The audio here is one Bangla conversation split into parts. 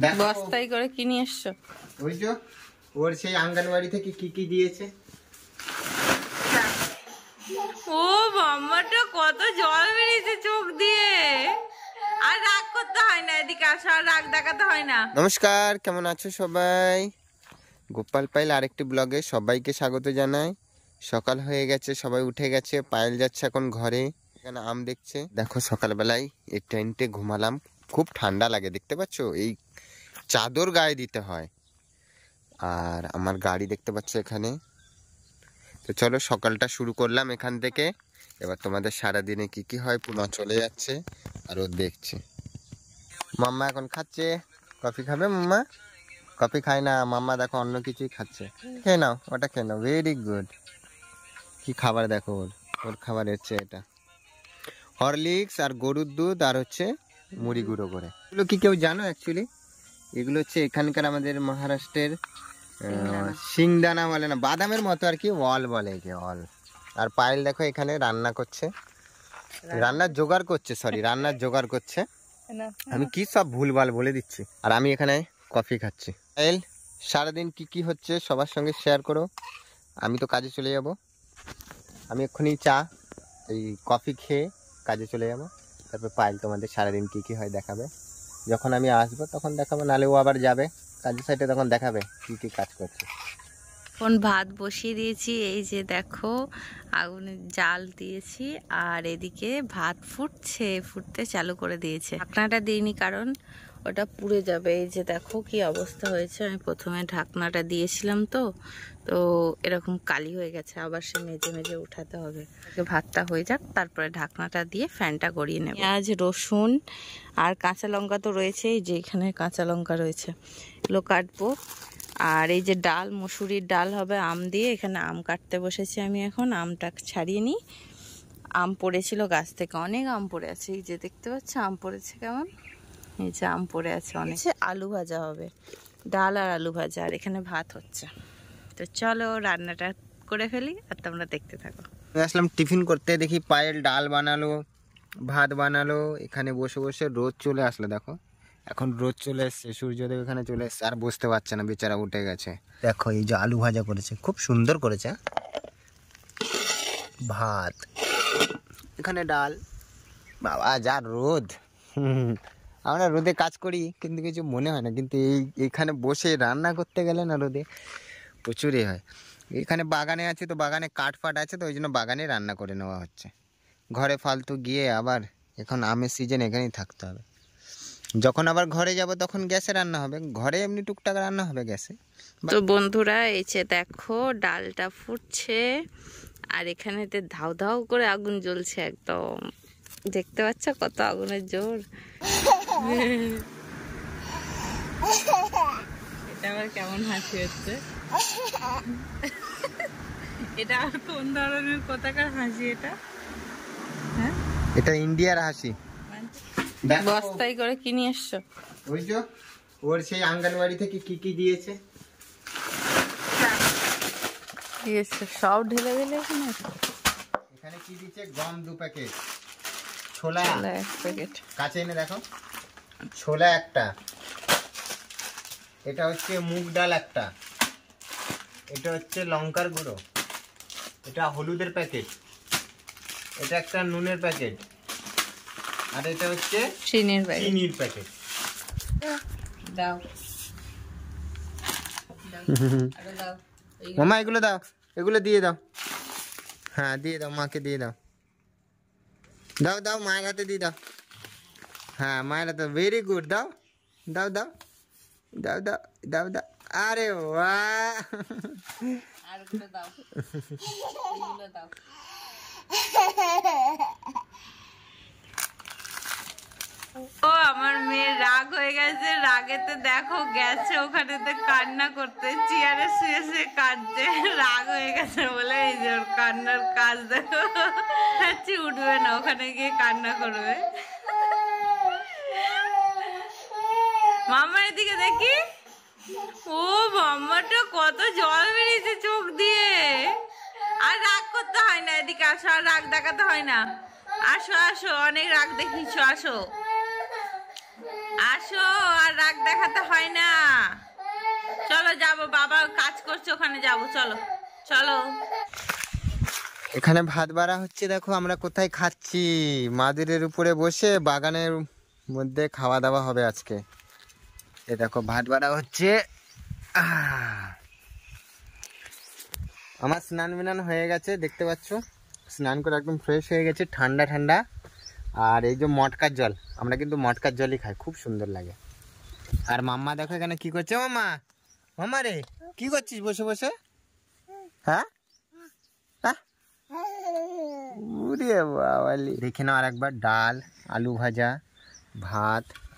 বস্তাই করে কি নিয়ে এসছো বুঝছো ওর সেই আঙ্গনবাড়ি থেকে কি কি দিয়েছে ও মাম্মাটা কত জল বেরিয়েছে চোখ দিয়ে আর রাগ করতে হয় না এদিকে আসো রাগ দেখাতে হয় না নমস্কার কেমন আছো সবাই গোপাল পাইল আরেকটি ব্লগে সবাইকে স্বাগত জানাই সকাল হয়ে গেছে সবাই উঠে গেছে পায়েল যাচ্ছে এখন ঘরে এখানে আম দেখছে দেখো সকালবেলায় এই টেন্টে ঘুমালাম খুব ঠান্ডা লাগে দেখতে পাচ্ছ এই চাদর গায়ে দিতে হয় আর আমার গাড়ি দেখতে পাচ্ছ এখানে তো চলো সকালটা শুরু করলাম এখান থেকে এবার তোমাদের সারাদিনে কি কি হয় পুনঃ চলে যাচ্ছে আর ও দেখছে মাম্মা এখন খাচ্ছে কফি খাবে মাম্মা কফি খায় না মাম্মা দেখো অন্য কিছুই খাচ্ছে খেয়ে নাও ওটা খেয়ে নাও ভেরি গুড কি খাবার দেখো ওর ওর খাবার হচ্ছে এটা হরলিক্স আর গরুর দুধ আর হচ্ছে মুড়ি গুঁড়ো করে এগুলো কি কেউ জানো অ্যাকচুয়ালি এগুলো হচ্ছে এখানকার আমাদের মহারাষ্ট্রের শিংদানা বলে না বাদামের মতো আর কি অল বলে একে অল আর পায়েল দেখো এখানে রান্না করছে রান্নার জোগাড় করছে সরি রান্নার জোগাড় করছে আমি কি সব ভুলভাল বলে দিচ্ছি আর আমি এখানে কফি খাচ্ছি পায়েল সারাদিন কি কি হচ্ছে সবার সঙ্গে শেয়ার করো আমি তো কাজে চলে যাব আমি এক্ষুনি চা এই কফি খেয়ে কাজে চলে যাব তারপর পায়েল তোমাদের সারাদিন কি কি হয় দেখাবে যখন আমি আসবো তখন দেখাবো নালে ও আবার যাবে কাজের সাইডে তখন দেখাবে কি কি কাজ করছে এখন ভাত বসিয়ে দিয়েছি এই যে দেখো আগুনে জাল দিয়েছি আর এদিকে ভাত ফুটছে ফুটতে চালু করে দিয়েছে আপনারা দিইনি কারণ ওটা পুড়ে যাবে এই যে দেখো কি অবস্থা হয়েছে আমি প্রথমে ঢাকনাটা দিয়েছিলাম তো তো এরকম কালি হয়ে গেছে আবার সে মেজে মেজে উঠাতে হবে ভাতটা হয়ে যাক তারপরে ঢাকনাটা দিয়ে ফ্যানটা গড়িয়ে নেব আজ রসুন আর কাঁচা লঙ্কা তো রয়েছে এই যে এখানে কাঁচা লঙ্কা রয়েছে এগুলো কাটবো আর এই যে ডাল মসুরির ডাল হবে আম দিয়ে এখানে আম কাটতে বসেছি আমি এখন আমটা ছাড়িয়ে নিই আম পড়েছিল গাছ থেকে অনেক আম পড়ে আছে এই যে দেখতে পাচ্ছ আম পড়েছে কেমন এই যে আম পড়ে আছে অনেক আলু ভাজা হবে ডাল আর আলু ভাজা আর এখানে ভাত হচ্ছে তো চলো রান্নাটা করে ফেলি আর তোমরা দেখতে থাকো আসলাম টিফিন করতে দেখি পায়েল ডাল বানালো ভাত বানালো এখানে বসে বসে রোদ চলে আসলো দেখো এখন রোদ চলে এসছে সূর্যদেব এখানে চলে এসছে আর বসতে পারছে না বেচারা উঠে গেছে দেখো এই যে আলু ভাজা করেছে খুব সুন্দর করেছে হ্যাঁ? ভাত এখানে ডাল বাবা যা রোদ হুম আমরা রোদে কাজ করি কিন্তু কিছু মনে হয় না কিন্তু এই এখানে বসে রান্না করতে গেলে না রোদে প্রচুরই হয় এখানে বাগানে আছে তো বাগানে কাঠ আছে তো ওই জন্য বাগানে রান্না করে নেওয়া হচ্ছে ঘরে ফালতু গিয়ে আবার এখন আমের সিজন এখানেই থাকতে হবে যখন আবার ঘরে যাব তখন গ্যাসে রান্না হবে ঘরে এমনি টুকটাক রান্না হবে গ্যাসে তো বন্ধুরা এই যে দেখো ডালটা ফুটছে আর এখানেতে ধাও ধাও করে আগুন জ্বলছে একদম দেখতে পাচ্ছ কত আগুনের জোর এটা কেমন হাসি এটা কোন ধরনের হ্যাঁ? আঙ্গনবাড়ি থেকে কি কি দিয়েছে সব ঢেলে দিলে এখানে কি দিয়েছে গম দু প্যাকেট ছোলা এক প্যাকেট কাছে এনে দেখো ছোলা একটা এটা হচ্ছে মুগ ডাল একটা এটা হচ্ছে লঙ্কার গুঁড়ো এটা হলুদের প্যাকেট এটা একটা নুনের প্যাকেট আর এটা হচ্ছে চিনির প্যাকেট চিনির প্যাকেট দাও মামা এগুলো দাও এগুলো দিয়ে দাও হ্যাঁ দিয়ে দাও মাকে দিয়ে দাও দাও দাও মায়ের হাতে দিয়ে দাও হ্যাঁ মায়েরা তো ভেরি গুড দাও দাও দাও দাও দাও দাও দাও আরে ওয়া ও আমার মেয়ে রাগ হয়ে গেছে রাগে তো দেখো গেছে ওখানে তো কান্না করতে চেয়ারে শুয়ে শুয়ে কাঁদছে রাগ হয়ে গেছে বলে এই যে ওর কান্নার কাজ দেখো উঠবে না ওখানে গিয়ে কান্না করবে মামার দিকে দেখি ও মাম্মাটা কত জল বেরিয়েছে চোখ দিয়ে আর রাগ করতে হয় না এদিকে আসো আর রাগ দেখাতে হয় না আসো আসো অনেক রাগ দেখিছো আসো আসো আর রাগ দেখাতে হয় না চলো যাব বাবা কাজ করছে ওখানে যাব চলো চলো এখানে ভাত বাড়া হচ্ছে দেখো আমরা কোথায় খাচ্ছি মাদুরের উপরে বসে বাগানের মধ্যে খাওয়া দাওয়া হবে আজকে এ দেখো ভাত বাড়া হচ্ছে আমার স্নান বিনান হয়ে গেছে দেখতে পাচ্ছ স্নান করে একদম ফ্রেশ হয়ে গেছে ঠান্ডা ঠান্ডা আর এই যে মটকার জল আমরা কিন্তু মটকার জলই খাই খুব সুন্দর লাগে আর মাম্মা দেখো এখানে কি করছে মামা মামা রে কি করছিস বসে বসে হ্যাঁ দেখে নাও আর একবার ডাল আলু ভাজা ভাত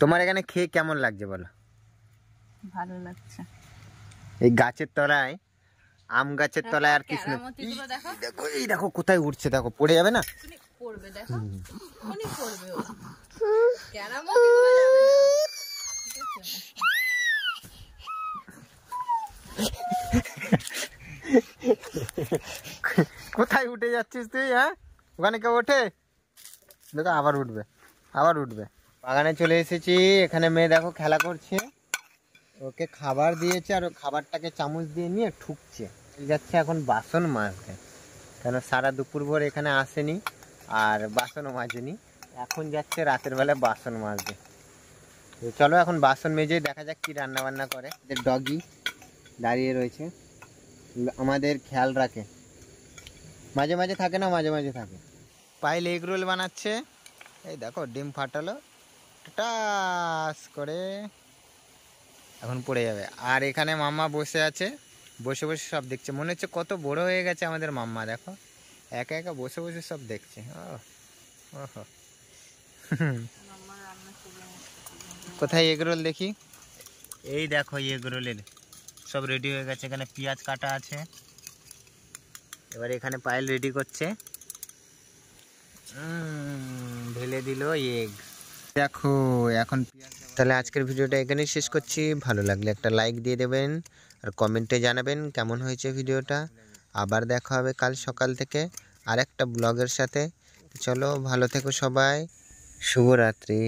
তোমার এখানে খেয়ে কেমন লাগছে বলো ভালো লাগছে এই গাছের তলায় আম গাছের তলায় আর কৃষ্ণ দেখো এই দেখো কোথায় উঠছে দেখো পড়ে যাবে না কোথায় উঠে যাচ্ছিস তুই হ্যাঁ ওখানে কেউ ওঠে দেখো আবার উঠবে আবার উঠবে বাগানে চলে এসেছি এখানে মেয়ে দেখো খেলা করছে ওকে খাবার দিয়েছে আর খাবারটাকে চামচ দিয়ে নিয়ে ঠুকছে যাচ্ছে এখন বাসন মাজতে কেন সারা দুপুর ভোর এখানে আসেনি আর বাসনও মাজেনি এখন যাচ্ছে রাতের বেলা বাসন মাজবে তো চলো এখন বাসন মেজে দেখা যাক কী বান্না করে ডগি দাঁড়িয়ে রয়েছে আমাদের খেয়াল রাখে মাঝে মাঝে থাকে না মাঝে মাঝে থাকে পাইল এগরোল রোল বানাচ্ছে এই দেখো ডিম ফাটালো টাস করে এখন পড়ে যাবে আর এখানে মাম্মা বসে আছে বসে বসে সব দেখছে মনে হচ্ছে কত বড় হয়ে গেছে আমাদের মাম্মা দেখো একা একা বসে বসে সব দেখছে কোথায় এগরোল দেখি এই দেখো এগরোলের সব রেডি হয়ে গেছে এখানে পেঁয়াজ কাটা আছে এবার এখানে পায়েল রেডি করছে ঢেলে দিল এগ দেখো এখন তাহলে আজকের ভিডিওটা এখানেই শেষ করছি ভালো লাগলে একটা লাইক দিয়ে দেবেন আর কমেন্টে জানাবেন কেমন হয়েছে ভিডিওটা আবার দেখা হবে কাল সকাল থেকে আরেকটা ব্লগের সাথে চলো ভালো থেকো সবাই শুভরাত্রি